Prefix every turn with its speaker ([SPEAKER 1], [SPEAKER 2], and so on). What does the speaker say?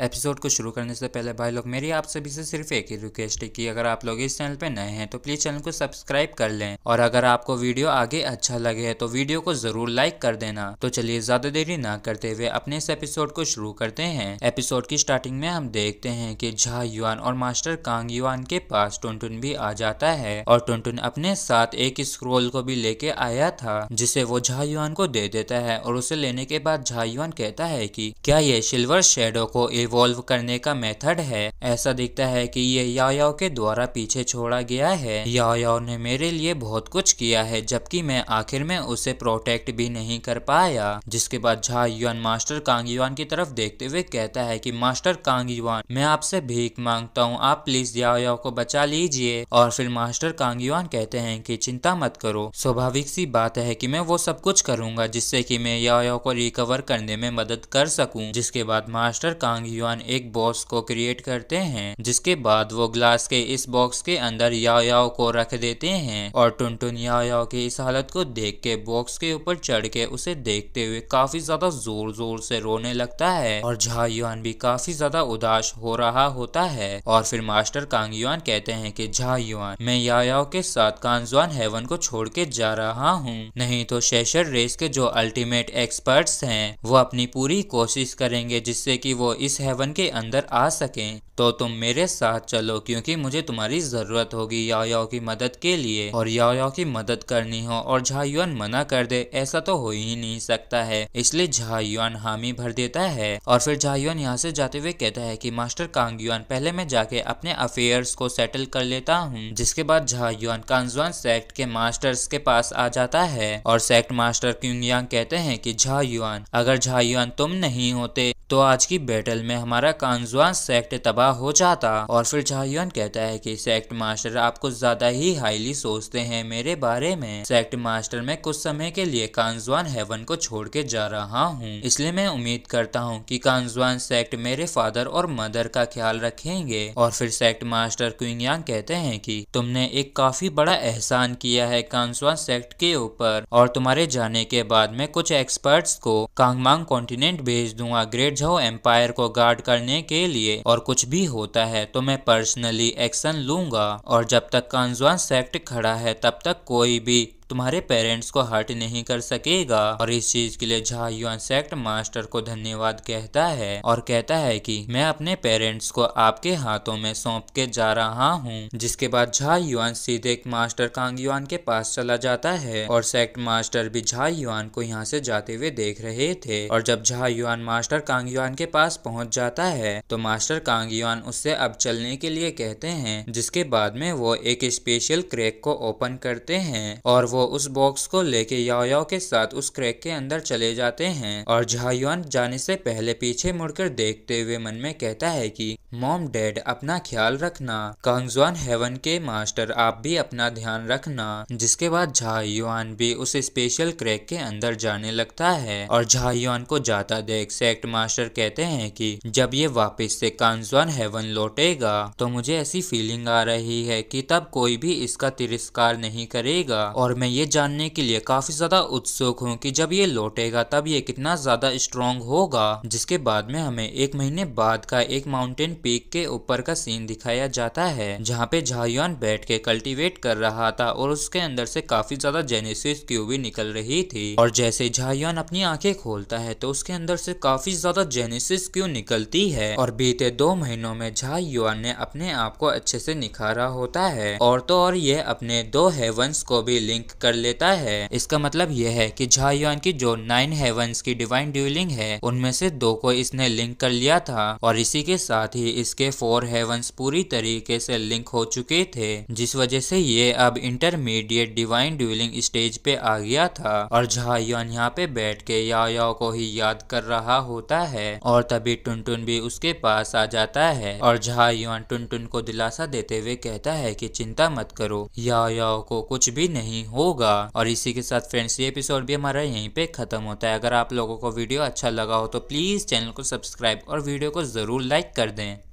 [SPEAKER 1] episode को शुरू करने से पहले भाई लोग मेरी आप सभी से सिर्फ एक ही रिक्वेस्ट है कि अगर आप लोग इस चैनल पे नए हैं तो प्लीज चैनल को सब्सक्राइब कर लें और अगर आपको वीडियो आगे अच्छा लगे तो वीडियो को जरूर लाइक कर देना तो चलिए ज्यादा देरी ना करते हुए अपने इस एपिसोड को शुरू करते हैं एपिसोड की स्टार्टिंग में हम देखते हैं की झा युआन और मास्टर कांग युआन के पास टुनटुन भी आ जाता है और टुनटुन अपने साथ एक स्क्रोल को भी लेके आया था जिसे वो झा युआन को दे देता है और उसे लेने के बाद झा युआन कहता है की क्या ये सिल्वर शेडो को रिवॉल्व करने का मेथड है ऐसा दिखता है कि ये यायाओ के द्वारा पीछे छोड़ा गया है यायाओ ने मेरे लिए बहुत कुछ किया है जबकि मैं आखिर में उसे प्रोटेक्ट भी नहीं कर पाया जिसके बाद Zha Yuan master Kang Yuan की तरफ देखते हुए कहता है कि मास्टर कांग युआन मैं आपसे भीख मांगता हूँ आप प्लीज याओ को बचा लीजिए और फिर मास्टर कांग युआन कहते हैं की चिंता मत करो स्वाभाविक सी बात है की मैं वो सब कुछ करूंगा जिससे कि मैं याओ को रिकवर करने में मदद कर सकूं जिसके बाद मास्टर कांग युआन एक बॉक्स को क्रिएट करते हैं जिसके बाद वो ग्लास के इस बॉक्स के अंदर याओ याओ को रख देते हैं और टुनटुन याओ याओ की इस हालत को देख के बॉक्स के ऊपर चढ़ के उसे देखते हुए काफी ज्यादा जोर जोर से रोने लगता है और झा युआन भी काफी ज्यादा उदास हो रहा होता है और फिर मास्टर कांग युआन कहते हैं कि झा युआन मैं याओ के साथ कांजुआन हेवन को छोड़ के जा रहा हूँ नहीं तो शेषर रेस के जो अल्टीमेट एक्सपर्ट्स हैं वो अपनी पूरी कोशिश करेंगे जिससे कि वो इस हेवन के अंदर आ सकें तो तुम मेरे साथ चलो क्योंकि मुझे तुम्हारी ज़रूरत होगी याओ की मदद के लिए और याओ की मदद करनी हो और झायुआन मना कर दे ऐसा तो हो ही नहीं सकता है इसलिए झायुआन हामी भर देता है और फिर झायुआन यहाँ से जाते हुए कहता है कि मास्टर कांगयुआन पहले मैं जाके अपने अफेयर्स को सेटल कर लेता हूँ जिसके बाद झायुआन कांगजुआन सेक्ट के मास्टर्स के पास आ जाता है और सेक्ट मास्टर क्यूंग कहते हैं की झायुआन अगर झायुआन तुम नहीं होते तो आज की बैटल में हमारा कांजुआन सेक्ट तबाह हो जाता और फिर झाहियन कहता है कि सेक्ट मास्टर आप कुछ ज्यादा ही हाईली सोचते हैं मेरे बारे में सेक्ट मास्टर मैं कुछ समय के लिए कांजुआन हेवन को छोड़ के जा रहा हूँ इसलिए मैं उम्मीद करता हूँ कि कांजुआन सेक्ट मेरे फादर और मदर का ख्याल रखेंगे और फिर सेक्ट मास्टर क्विंगयांग कहते हैं कि तुमने एक काफी बड़ा एहसान किया है कांजुआन सेक्ट के ऊपर और तुम्हारे जाने के बाद मैं कुछ एक्सपर्ट्स को कांगमांग कॉन्टिनेंट भेज दूंगा ग्रेट झो एम्पायर को गार्ड करने के लिए और कुछ भी होता है तो मैं पर्सनली एक्शन लूंगा और जब तक कांजुआन सेक्ट खड़ा है तब तक कोई भी तुम्हारे पेरेंट्स को हर्ट नहीं कर सकेगा और इस चीज के लिए झा युआन सेक्ट मास्टर को धन्यवाद कहता है और कहता है कि मैं अपने पेरेंट्स को आपके हाथों में सौंप के जा रहा हूँ जिसके बाद झा युआन सीधे मास्टर कांग युआन के पास चला जाता है और सेक्ट मास्टर भी झा युआन को यहाँ से जाते हुए देख रहे थे और जब Zha Yuan master Kang Yuan के पास पहुँच जाता है तो मास्टर कांग युआन उससे अब चलने के लिए कहते हैं जिसके बाद में वो एक स्पेशल क्रेक को ओपन करते हैं और वो वो उस बॉक्स को लेके याओयाओ के साथ उस क्रैक के अंदर चले जाते हैं और झायुआन जाने से पहले पीछे मुड़कर देखते हुए मन में कहता है कि मॉम डैड अपना ख्याल रखना कांगजुआन हेवन के मास्टर आप भी अपना ध्यान रखना जिसके बाद झायुआन भी उस स्पेशल क्रैक के अंदर जाने लगता है और झायुआन को जाता देख सेक्ट मास्टर कहते हैं कि जब ये वापस से कांगजुआन हेवन लौटेगा तो मुझे ऐसी फीलिंग आ रही है कि तब कोई भी इसका तिरस्कार नहीं करेगा और मैं मैं ये जानने के लिए काफी ज्यादा उत्सुक हूँ कि जब ये लौटेगा तब ये कितना ज्यादा स्ट्रॉन्ग होगा जिसके बाद में हमें एक महीने बाद का एक माउंटेन पीक के ऊपर का सीन दिखाया जाता है जहाँ पे झायुआन बैठ के कल्टिवेट कर रहा था और उसके अंदर से काफी ज्यादा जेनेसिस क्यू भी निकल रही थी और जैसे झायुआन अपनी आंखें खोलता है तो उसके अंदर से काफी ज्यादा जेनेसिस क्यू निकलती है और बीते दो महीनों में झायुआन ने अपने आप को अच्छे से निखारा होता है और तो और ये अपने दो हेवंस को भी लिंक कर लेता है इसका मतलब यह है कि झाइन की जो नाइन हेवंस की डिवाइन ड्यूलिंग है उनमें से दो को इसने लिंक कर लिया था और इसी के साथ ही इसके फोर हेवंस पूरी तरीके से लिंक हो चुके थे जिस वजह से ये अब इंटरमीडिएट डिवाइन ड्यूलिंग स्टेज पे आ गया था और झाइन यहाँ पे बैठ के याओ को ही याद कर रहा होता है और तभी टुनटुन भी उसके पास आ जाता है और टुन टुनटुन को दिलासा देते हुए कहता है की चिंता मत करो याओ को कुछ भी नहीं हो होगा और इसी के साथ फ्रेंड्स ये एपिसोड भी हमारा यहीं पे खत्म होता है अगर आप लोगों को वीडियो अच्छा लगा हो तो प्लीज चैनल को सब्सक्राइब और वीडियो को जरूर लाइक कर दें